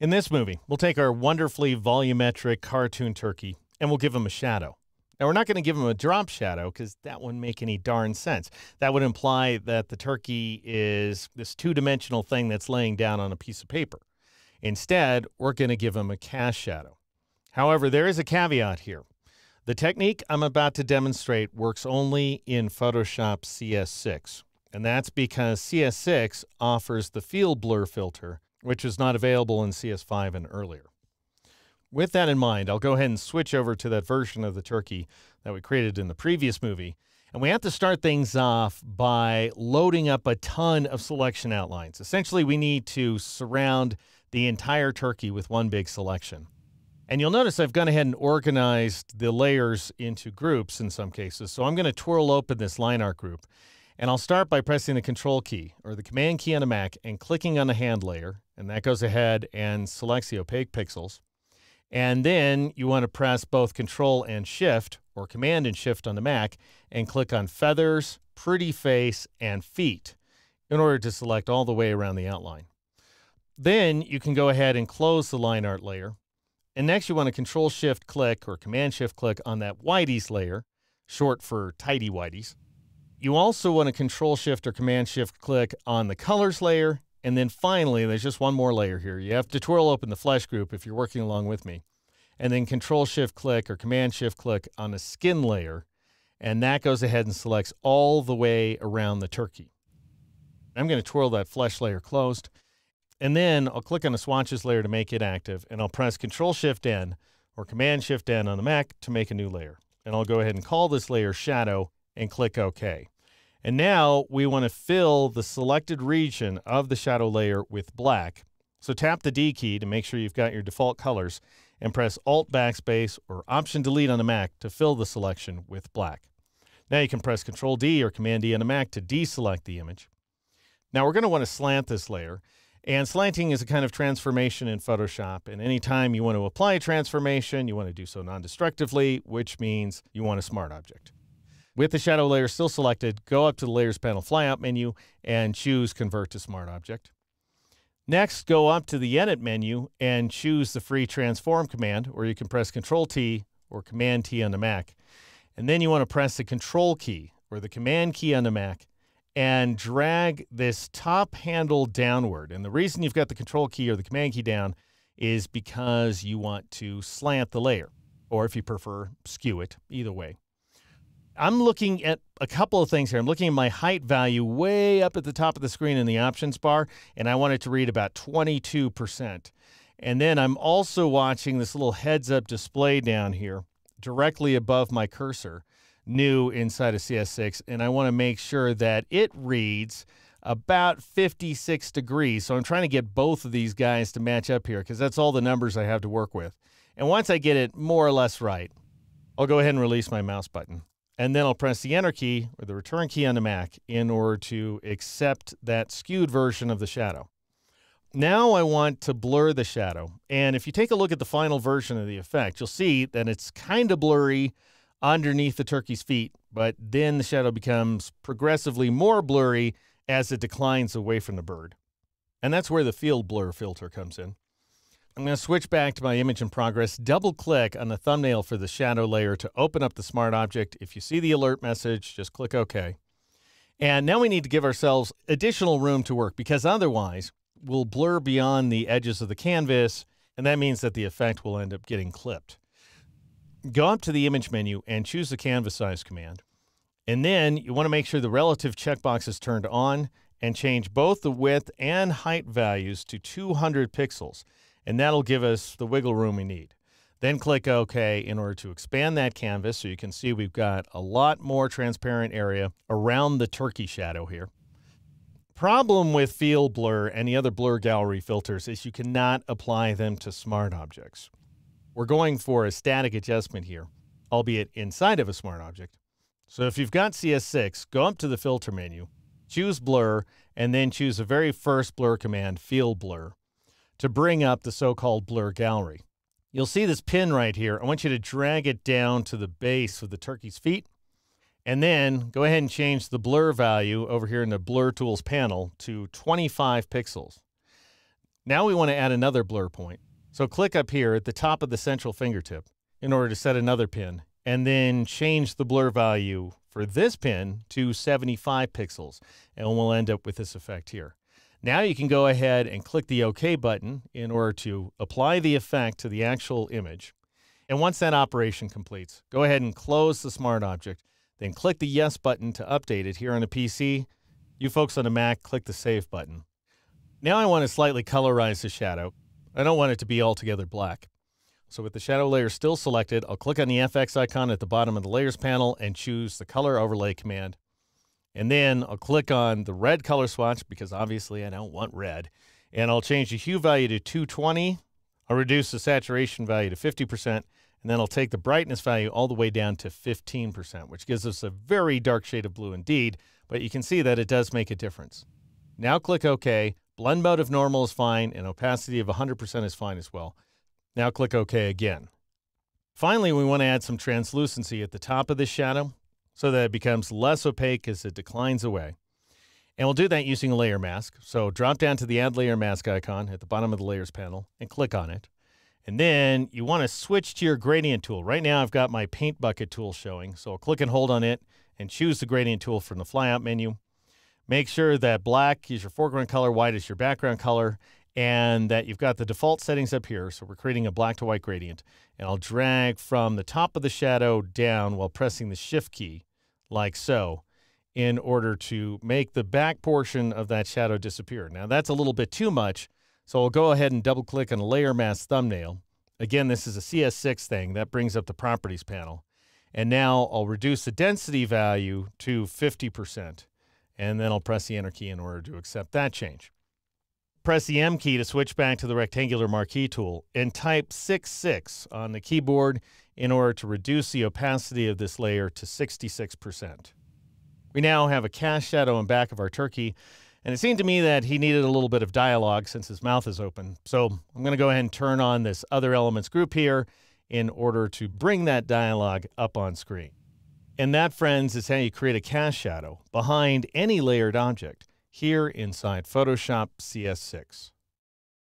In this movie, we'll take our wonderfully volumetric cartoon turkey and we'll give him a shadow. Now, we're not going to give him a drop shadow because that wouldn't make any darn sense. That would imply that the turkey is this two dimensional thing that's laying down on a piece of paper. Instead, we're going to give him a cast shadow. However, there is a caveat here. The technique I'm about to demonstrate works only in Photoshop CS6, and that's because CS6 offers the field blur filter which is not available in CS5 and earlier. With that in mind, I'll go ahead and switch over to that version of the turkey that we created in the previous movie. And we have to start things off by loading up a ton of selection outlines. Essentially, we need to surround the entire turkey with one big selection. And you'll notice I've gone ahead and organized the layers into groups in some cases. So I'm going to twirl open this line art group. And I'll start by pressing the control key or the command key on a Mac and clicking on the hand layer. And that goes ahead and selects the opaque pixels. And then you want to press both control and shift or command and shift on the Mac and click on feathers, pretty face, and feet in order to select all the way around the outline. Then you can go ahead and close the line art layer. And next you want to control shift click or command shift click on that whiteys layer, short for tidy whiteys. You also want to control shift or command shift click on the colors layer. And then finally, there's just one more layer here. You have to twirl open the flesh group if you're working along with me. And then control shift click or command shift click on the skin layer. And that goes ahead and selects all the way around the turkey. I'm going to twirl that flesh layer closed. And then I'll click on the swatches layer to make it active. And I'll press control shift N or command shift N on the Mac to make a new layer. And I'll go ahead and call this layer shadow and click OK. And now we want to fill the selected region of the shadow layer with black. So tap the D key to make sure you've got your default colors and press Alt Backspace or Option Delete on the Mac to fill the selection with black. Now you can press Control D or Command D on the Mac to deselect the image. Now we're going to want to slant this layer. And slanting is a kind of transformation in Photoshop. And anytime you want to apply a transformation, you want to do so non-destructively, which means you want a smart object. With the shadow layer still selected, go up to the Layers panel flyout menu and choose Convert to Smart Object. Next, go up to the Edit menu and choose the free transform command, or you can press Control T or Command T on the Mac. And then you want to press the Control key or the Command key on the Mac and drag this top handle downward. And the reason you've got the Control key or the Command key down is because you want to slant the layer, or if you prefer, skew it, either way. I'm looking at a couple of things here. I'm looking at my height value way up at the top of the screen in the options bar, and I want it to read about 22%. And then I'm also watching this little heads up display down here directly above my cursor, new inside of CS6. And I want to make sure that it reads about 56 degrees. So I'm trying to get both of these guys to match up here because that's all the numbers I have to work with. And once I get it more or less right, I'll go ahead and release my mouse button and then I'll press the enter key or the return key on the Mac in order to accept that skewed version of the shadow. Now I want to blur the shadow. And if you take a look at the final version of the effect, you'll see that it's kind of blurry underneath the turkey's feet, but then the shadow becomes progressively more blurry as it declines away from the bird. And that's where the field blur filter comes in. I'm going to switch back to my image in progress, double click on the thumbnail for the shadow layer to open up the smart object. If you see the alert message, just click OK. And now we need to give ourselves additional room to work because otherwise we'll blur beyond the edges of the canvas and that means that the effect will end up getting clipped. Go up to the image menu and choose the canvas size command. And then you want to make sure the relative checkbox is turned on and change both the width and height values to 200 pixels and that'll give us the wiggle room we need. Then click OK in order to expand that canvas so you can see we've got a lot more transparent area around the turkey shadow here. Problem with field blur and the other blur gallery filters is you cannot apply them to smart objects. We're going for a static adjustment here, albeit inside of a smart object. So if you've got CS6, go up to the filter menu, choose blur, and then choose the very first blur command, field blur to bring up the so-called blur gallery. You'll see this pin right here. I want you to drag it down to the base of the turkey's feet. And then go ahead and change the blur value over here in the Blur Tools panel to 25 pixels. Now we want to add another blur point. So click up here at the top of the central fingertip in order to set another pin and then change the blur value for this pin to 75 pixels. And we'll end up with this effect here. Now you can go ahead and click the OK button in order to apply the effect to the actual image. And once that operation completes, go ahead and close the smart object, then click the Yes button to update it here on the PC. You folks on the Mac, click the Save button. Now I want to slightly colorize the shadow. I don't want it to be altogether black. So with the shadow layer still selected, I'll click on the FX icon at the bottom of the Layers panel and choose the Color Overlay command and then I'll click on the red color swatch because obviously I don't want red. And I'll change the hue value to 220. I'll reduce the saturation value to 50%. And then I'll take the brightness value all the way down to 15%, which gives us a very dark shade of blue indeed. But you can see that it does make a difference. Now click OK. Blend mode of normal is fine, and opacity of 100% is fine as well. Now click OK again. Finally, we want to add some translucency at the top of the shadow so that it becomes less opaque as it declines away. And we'll do that using a layer mask. So drop down to the Add Layer Mask icon at the bottom of the Layers panel and click on it. And then you want to switch to your gradient tool. Right now I've got my paint bucket tool showing, so I'll click and hold on it and choose the gradient tool from the flyout menu. Make sure that black is your foreground color, white is your background color, and that you've got the default settings up here. So we're creating a black to white gradient. And I'll drag from the top of the shadow down while pressing the shift key like so, in order to make the back portion of that shadow disappear. Now that's a little bit too much, so I'll go ahead and double click on layer mask thumbnail. Again, this is a CS6 thing that brings up the properties panel. And now I'll reduce the density value to 50%. And then I'll press the enter key in order to accept that change press the M key to switch back to the rectangular marquee tool and type 66 on the keyboard in order to reduce the opacity of this layer to 66%. We now have a cast shadow in back of our turkey, and it seemed to me that he needed a little bit of dialogue since his mouth is open. So I'm going to go ahead and turn on this other elements group here in order to bring that dialogue up on screen. And that, friends, is how you create a cast shadow behind any layered object here inside Photoshop CS6.